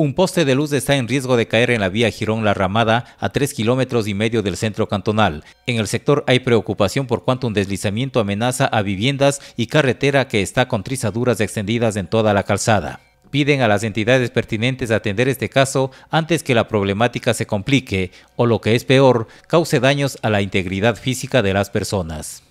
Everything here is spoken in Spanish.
Un poste de luz está en riesgo de caer en la vía Girón La Ramada a 3 kilómetros y medio del centro cantonal. En el sector hay preocupación por cuanto un deslizamiento amenaza a viviendas y carretera que está con trizaduras extendidas en toda la calzada. Piden a las entidades pertinentes atender este caso antes que la problemática se complique o, lo que es peor, cause daños a la integridad física de las personas.